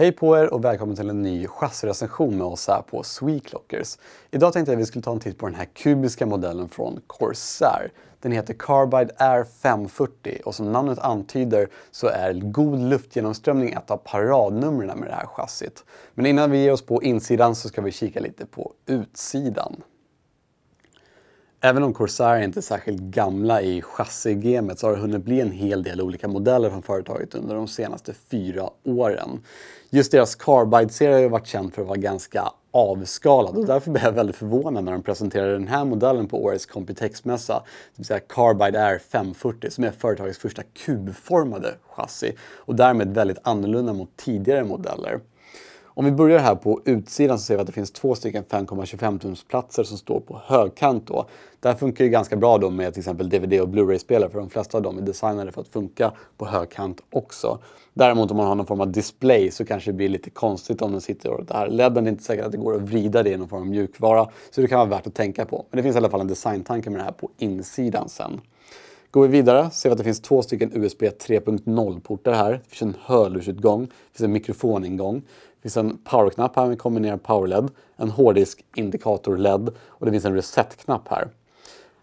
Hej på er och välkommen till en ny chassirecension med oss här på Sweclockers. Idag tänkte jag att vi skulle ta en titt på den här kubiska modellen från Corsair. Den heter Carbide Air 540 och som namnet antyder så är god luftgenomströmning ett av paradnumren med det här chassit. Men innan vi ger oss på insidan så ska vi kika lite på utsidan. Även om Corsair inte är särskilt gamla i chassigamet så har det hunnit bli en hel del olika modeller från företaget under de senaste fyra åren. Just deras Carbide-serie har ju varit känd för att vara ganska avskalad och därför blev jag väldigt förvånad när de presenterade den här modellen på årets Computex-mässa, det vill säga Carbide Air 540 som är företagets första kubformade chassi och därmed väldigt annorlunda mot tidigare modeller. Om vi börjar här på utsidan så ser vi att det finns två stycken 5,25 tums platser som står på högkant. Då. Det här funkar ju ganska bra då med till exempel DVD och Blu-ray-spelare för de flesta av dem är designade för att funka på högkant också. Däremot om man har någon form av display så kanske det blir lite konstigt om den sitter åt det här. Ledden är inte säkert att det går att vrida det i någon form av mjukvara så det kan vara värt att tänka på. Men det finns i alla fall en designtanke med det här på insidan sen. Går vi vidare ser vi att det finns två stycken USB 3.0-portar här. Det finns en hörlursutgång, det finns en mikrofoningång finns en powerknapp här med kombinerad powerled, en hårddisk indikator LED och det finns en reset-knapp här.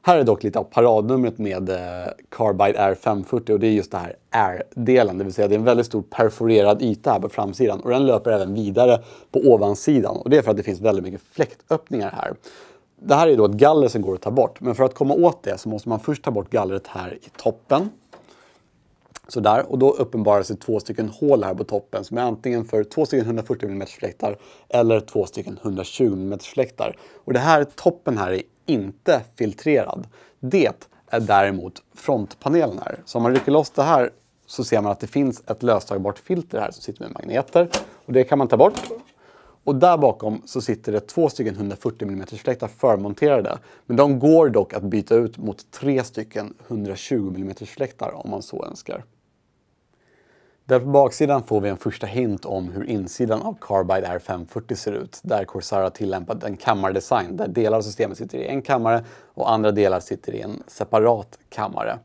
Här är dock lite av paradnumret med eh, Carbide Air 540 och det är just det här Air-delen, det vill säga det är en väldigt stor perforerad yta här på framsidan och den löper även vidare på ovansidan och det är för att det finns väldigt mycket fläktöppningar här. Det här är då ett galler som går att ta bort, men för att komma åt det så måste man först ta bort gallret här i toppen Sådär, och då uppenbarar sig två stycken hål här på toppen som är antingen för två stycken 140 mm fläktar eller två stycken 120 mm fläktar. Och det här toppen här är inte filtrerad. Det är däremot frontpanelen här. Så om man rycker loss det här så ser man att det finns ett löstagbart filter här som sitter med magneter. Och det kan man ta bort. Och där bakom så sitter det två stycken 140 mm fläktar förmonterade. Men de går dock att byta ut mot tre stycken 120 mm fläktar om man så önskar. Där på baksidan får vi en första hint om hur insidan av Carbide R540 ser ut, där Corsair har tillämpat en kammardesign där delar av systemet sitter i en kammare och andra delar sitter i en separat kammare.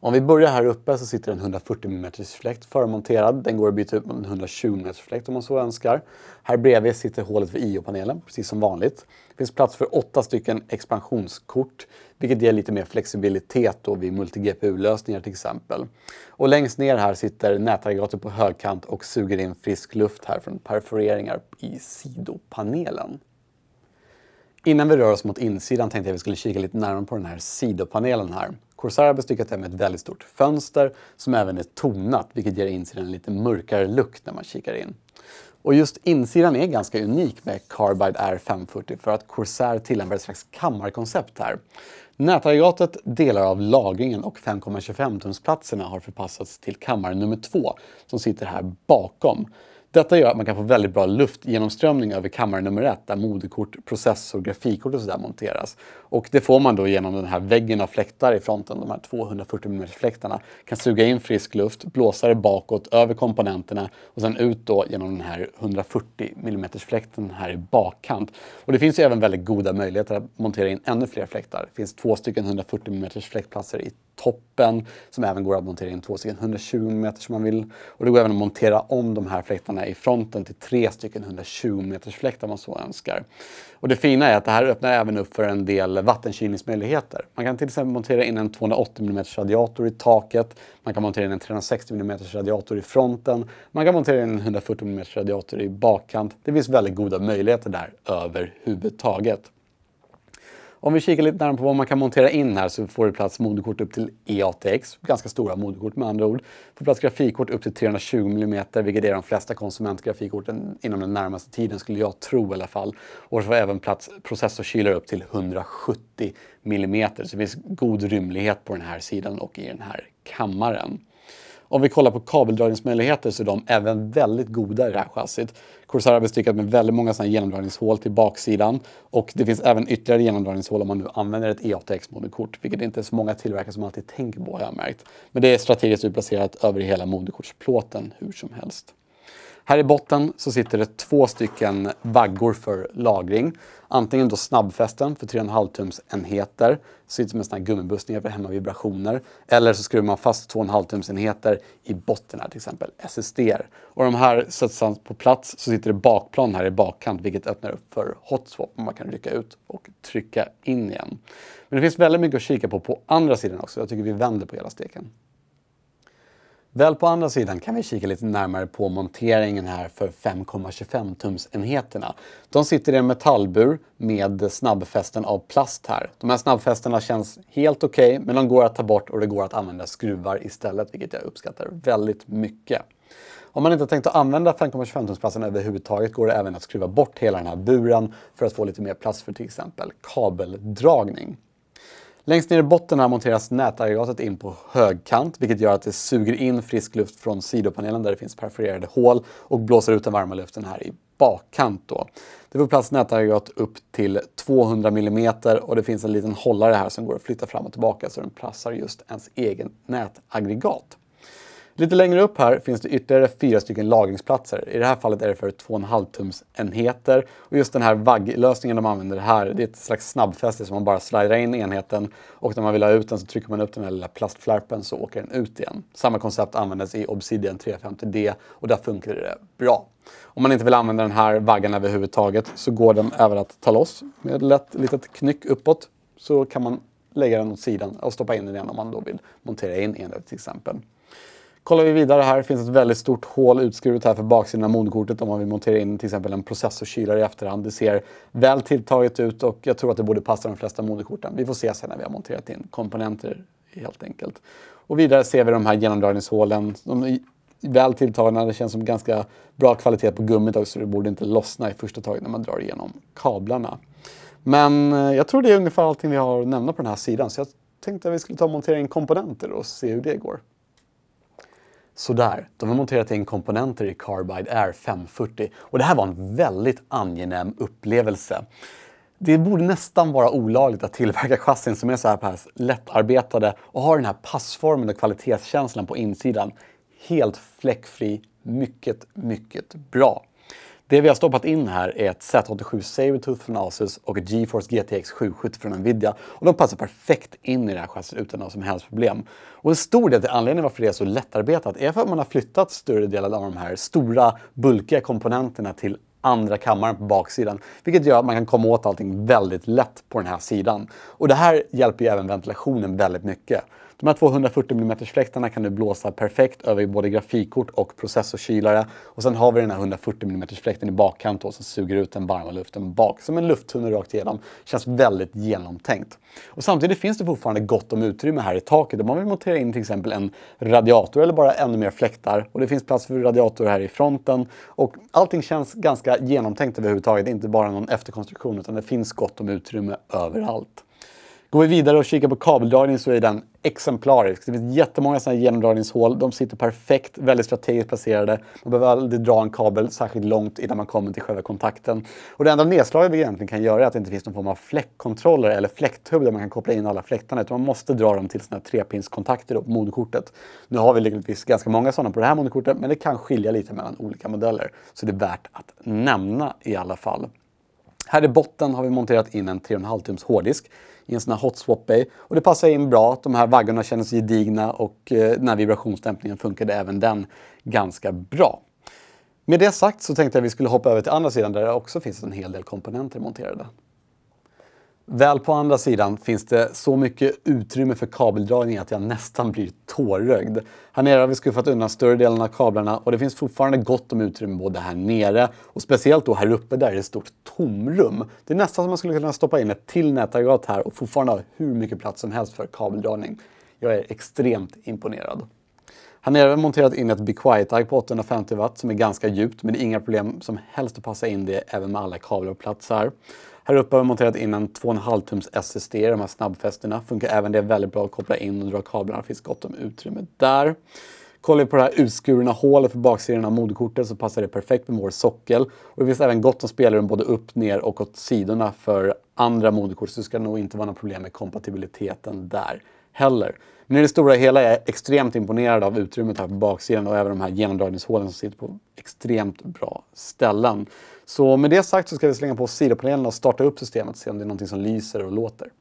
Om vi börjar här uppe så sitter en 140 mm fläkt förmonterad. Den går att byta ut mot en 120 mm fläkt om man så önskar. Här bredvid sitter hålet för IO-panelen, precis som vanligt. Det finns plats för åtta stycken expansionskort, vilket ger lite mer flexibilitet då vid multi-GPU-lösningar till exempel. Och längst ner här sitter nätaggregatet på högkant och suger in frisk luft här från perforeringar i sidopanelen. Innan vi rör oss mot insidan tänkte jag att vi skulle kika lite närmare på den här sidopanelen här. Corsair har bestyckat det med ett väldigt stort fönster som även är tonat, vilket ger insidan en lite mörkare lukt när man kikar in. Och just insidan är ganska unik med Carbide R540 för att Corsair tillämpar ett slags kammarkoncept här. Nätaggregatet, delar av lagringen och 5,25 tumsplatserna har förpassats till kammare nummer två som sitter här bakom. Detta gör att man kan få väldigt bra luftgenomströmning över kammare nummer ett där moderkort, processor, grafikkort och sådär monteras. Och det får man då genom den här väggen av fläktar i fronten. De här 240 mm fläktarna kan suga in frisk luft, blåsa det bakåt över komponenterna och sen ut då genom den här 140 mm fläkten här i bakkant. Och det finns ju även väldigt goda möjligheter att montera in ännu fler fläktar. Det finns två stycken 140 mm fläktplatser i toppen som även går att montera in två stycken 120 mm som man vill. Och det går även att montera om de här fläktarna i fronten till tre stycken 120 mm fläktar om man så önskar. Och det fina är att det här öppnar även upp för en del eller vattenkylningsmöjligheter. Man kan till exempel montera in en 280 mm radiator i taket, man kan montera in en 360 mm radiator i fronten, man kan montera in en 140 mm radiator i bakkant. Det finns väldigt goda möjligheter där överhuvudtaget. Om vi kikar lite närmare på vad man kan montera in här så får du plats moderkort upp till EATX, ganska stora moderkort med andra ord. Får plats grafikkort upp till 320 mm, vilket är de flesta konsumentgrafikkorten inom den närmaste tiden skulle jag tro i alla fall. Och så får även plats processorkylare upp till 170 mm, så det finns god rymlighet på den här sidan och i den här kammaren. Om vi kollar på kabeldragningsmöjligheter så är de även väldigt goda i det här chassit. Corsair har bestyckat med väldigt många sådana genomdragningshål till baksidan och det finns även ytterligare genomdragningshål om man nu använder ett E8X moderkort, vilket inte är så många tillverkare som alltid tänker på har jag märkt. Men det är strategiskt utplacerat över hela moderkortsplåten hur som helst. Här i botten så sitter det två stycken vaggor för lagring. Antingen då snabbfästen för 3,5 tums enheter, sitter med såna här gummibussningar för hemmavibrationer. Eller så skruvar man fast 2,5 tums enheter i botten här till exempel, SSD. Och de här sätts alltså på plats så sitter det bakplan här i bakkant vilket öppnar upp för hotswap man kan rycka ut och trycka in igen. Men det finns väldigt mycket att kika på på andra sidan också. Jag tycker vi vänder på hela steken. Väl på andra sidan kan vi kika lite närmare på monteringen här för 5,25 tumsenheterna. De sitter i en metallbur med snabbfästen av plast här. De här snabbfästena känns helt okej, okay, men de går att ta bort och det går att använda skruvar istället, vilket jag uppskattar väldigt mycket. Om man inte tänkt att använda 5,25-tumsplasten överhuvudtaget går det även att skruva bort hela den här buren för att få lite mer plats för till exempel kabeldragning. Längst ner i botten här monteras nätaggregatet in på högkant vilket gör att det suger in frisk luft från sidopanelen där det finns perforerade hål och blåser ut den varma luften här i bakkant. Då. Det får plats nätaggregat upp till 200 mm och det finns en liten hållare här som går att flytta fram och tillbaka så den passar just ens egen nätaggregat. Lite längre upp här finns det ytterligare fyra stycken lagringsplatser. I det här fallet är det för 2,5 tums enheter. Och just den här vagglösningen de använder här, det är ett slags snabbfäste som man bara slidar in enheten och när man vill ha ut den så trycker man upp den här lilla plastflärpen så åker den ut igen. Samma koncept användes i Obsidian 350D och där funkar det bra. Om man inte vill använda den här vaggan överhuvudtaget så går den även att ta loss med ett lätt litet knyck uppåt så kan man lägga den åt sidan och stoppa in den igen om man då vill montera in enheten till exempel. Kollar vi vidare här, finns ett väldigt stort hål utskuret här för baksidan av moderkortet om man vill montera in till exempel en processorkylare i efterhand. Det ser väl tilltaget ut och jag tror att det borde passa de flesta moderkorten. Vi får se sen när vi har monterat in komponenter helt enkelt. Och vidare ser vi de här genomdragningshålen. De är väl tilltagna, det känns som ganska bra kvalitet på gummit också det borde inte lossna i första taget när man drar igenom kablarna. Men eh, jag tror det är ungefär allting vi har att nämna på den här sidan så jag tänkte att vi skulle ta och montera in komponenter och se hur det går. Sådär, de har monterat in komponenter i Carbide Air 540 och det här var en väldigt angenäm upplevelse. Det borde nästan vara olagligt att tillverka chassin som är så här pass lättarbetade och har den här passformen och kvalitetskänslan på insidan. Helt fläckfri, mycket, mycket bra. Det vi har stoppat in här är ett Z87 Sabertooth från Asus och ett GeForce GTX 770 från Nvidia. Och de passar perfekt in i det här chassit utan några som helst problem. Och en stor del till anledningen varför det är så lättarbetat är för att man har flyttat större delen av de här stora, bulkiga komponenterna till andra kammaren på baksidan. Vilket gör att man kan komma åt allting väldigt lätt på den här sidan. Och det här hjälper ju även ventilationen väldigt mycket. De här 240 mm fläktarna kan du blåsa perfekt över både grafikkort och processorkylare. Och sen har vi den här 140 mm fläkten i bakkant då, som suger ut den varma luften bak som en lufttunnel rakt igenom. Känns väldigt genomtänkt. Och samtidigt finns det fortfarande gott om utrymme här i taket om man vill montera in till exempel en radiator eller bara ännu mer fläktar. Och det finns plats för radiator här i fronten. Och allting känns ganska genomtänkt överhuvudtaget, inte bara någon efterkonstruktion utan det finns gott om utrymme överallt. Går vi vidare och kikar på kabeldragningen så är den exemplariskt. Det finns jättemånga sådana genomdragningshål. De sitter perfekt, väldigt strategiskt placerade. Man behöver aldrig dra en kabel särskilt långt innan man kommer till själva kontakten. Och det enda nedslaget vi egentligen kan göra är att det inte finns någon form av fläktkontroller eller fläkthubb där man kan koppla in alla fläktarna. Utan man måste dra dem till sådana här trepinskontakter på moderkortet. Nu har vi lyckligtvis ganska många sådana på det här moderkortet, men det kan skilja lite mellan olika modeller. Så det är värt att nämna i alla fall. Här i botten har vi monterat in en 3,5 tums hårddisk i en sån här hot swap bay. Och det passar in bra att de här vaggorna kändes gedigna och eh, den här vibrationsdämpningen funkade även den ganska bra. Med det sagt så tänkte jag att vi skulle hoppa över till andra sidan där det också finns en hel del komponenter monterade. Väl på andra sidan finns det så mycket utrymme för kabeldragning att jag nästan blir tårögd. Här nere har vi skuffat undan större delen av kablarna och det finns fortfarande gott om utrymme både här nere och speciellt då här uppe där det är ett stort tomrum. Det är nästan som man skulle kunna stoppa in ett till nätaggregat här och fortfarande ha hur mycket plats som helst för kabeldragning. Jag är extremt imponerad. Här nere har vi monterat in ett Be Quiet-agg på 850 watt som är ganska djupt men det är inga problem som helst att passa in det även med alla kablar och plats här. Här uppe har vi monterat in en 2,5 tums SSD i de här snabbfästena. Funkar även det väldigt bra att koppla in och dra kablarna. Det Finns gott om utrymme där. Kollar vi på det här utskurna hålet för baksidan av moderkortet så passar det perfekt med vår sockel. Och det finns även gott om spelrum både upp, ner och åt sidorna för andra moderkort så det ska nog inte vara några problem med kompatibiliteten där heller. Men i det stora hela är jag extremt imponerad av utrymmet här på baksidan och även de här genomdragningshålen som sitter på extremt bra ställen. Så med det sagt så ska vi slänga på sidopanelen och starta upp systemet och se om det är någonting som lyser och låter.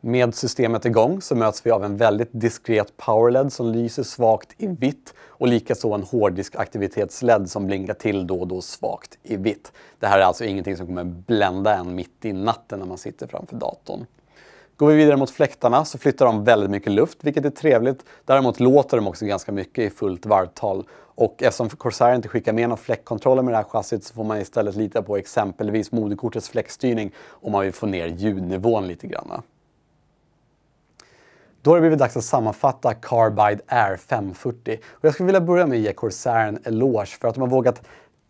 Med systemet igång så möts vi av en väldigt diskret powerled som lyser svagt i vitt och likaså en hårddiskaktivitetsled som blinkar till då och då svagt i vitt. Det här är alltså ingenting som kommer blända en mitt i natten när man sitter framför datorn. Går vi vidare mot fläktarna så flyttar de väldigt mycket luft, vilket är trevligt. Däremot låter de också ganska mycket i fullt varvtal. Och eftersom Corsair inte skickar med någon fläktkontroller med det här chassit så får man istället lita på exempelvis moderkortets fläktstyrning om man vill få ner ljudnivån lite grann. Då har det blivit dags att sammanfatta Carbide Air 540. Och jag skulle vilja börja med att ge Corsair en eloge för att de har vågat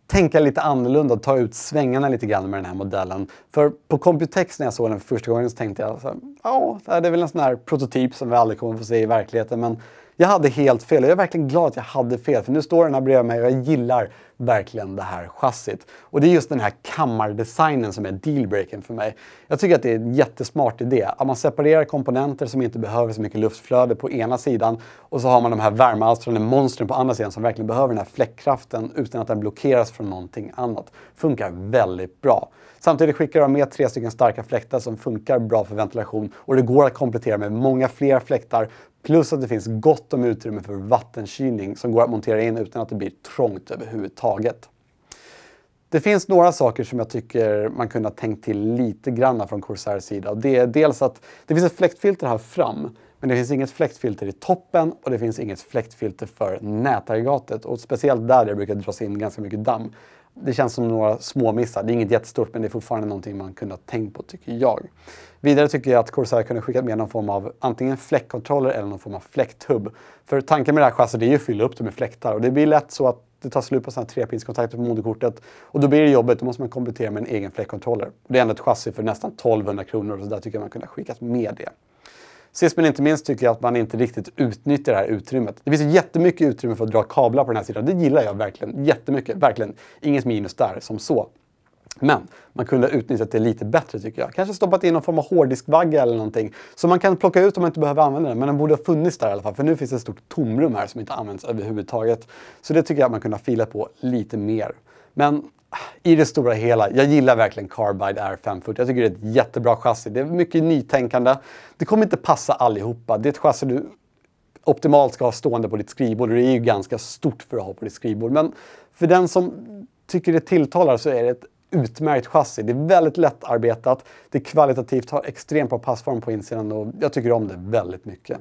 tänka lite annorlunda och ta ut svängarna lite grann med den här modellen. För på Computex när jag såg den första gången så tänkte jag så ja, det är väl en sån här prototyp som vi aldrig kommer få se i verkligheten. Men jag hade helt fel och jag är verkligen glad att jag hade fel för nu står den här bredvid mig och jag gillar verkligen det här chassit. Och det är just den här kammardesignen som är dealbreaken för mig. Jag tycker att det är en jättesmart idé. Att man separerar komponenter som inte behöver så mycket luftflöde på ena sidan och så har man de här värmealstrande monstren på andra sidan som verkligen behöver den här fläckkraften utan att den blockeras från någonting annat. Funkar väldigt bra. Samtidigt skickar de med tre stycken starka fläktar som funkar bra för ventilation och det går att komplettera med många fler fläktar plus att det finns gott om utrymme för vattenkylning som går att montera in utan att det blir trångt överhuvudtaget taget. Det finns några saker som jag tycker man kunde ha tänkt till lite grann från Corsairs sida. Det är dels att det finns ett fläktfilter här fram men det finns inget fläktfilter i toppen och det finns inget fläktfilter för nätaggregatet. Och speciellt där det brukar dras in ganska mycket damm. Det känns som några små missar. Det är inget jättestort men det är fortfarande någonting man kunde ha tänkt på tycker jag. Vidare tycker jag att Corsair kunde skickat med någon form av antingen fläktkontroller eller någon form av fläkthubb. För tanken med det här chassit är ju att fylla upp det med fläktar och det blir lätt så att det tar slut på sådana trepinskontakter på moderkortet och då blir det jobbigt. Då måste man komplettera med en egen fläktkontroller. Det är ändå ett chassi för nästan 1200 kronor så där tycker jag man kunde ha skickat med det. Sist men inte minst tycker jag att man inte riktigt utnyttjar det här utrymmet. Det finns jättemycket utrymme för att dra kablar på den här sidan. Det gillar jag verkligen jättemycket. Verkligen inget minus där som så. Men man kunde ha utnyttjat det lite bättre tycker jag. Kanske stoppat in någon form av hårddiskvagga eller någonting. Så man kan plocka ut om man inte behöver använda den. Men den borde ha funnits där i alla fall. För nu finns det ett stort tomrum här som inte används överhuvudtaget. Så det tycker jag att man kunde ha filat på lite mer. Men i det stora hela, jag gillar verkligen Carbide R540. Jag tycker det är ett jättebra chassi. Det är mycket nytänkande. Det kommer inte passa allihopa. Det är ett chassi du optimalt ska ha stående på ditt skrivbord. Det är ju ganska stort för att ha på ditt skrivbord. Men för den som tycker det tilltalar så är det ett utmärkt chassi. Det är väldigt lättarbetat, det är kvalitativt, har extremt bra passform på insidan och jag tycker om det väldigt mycket.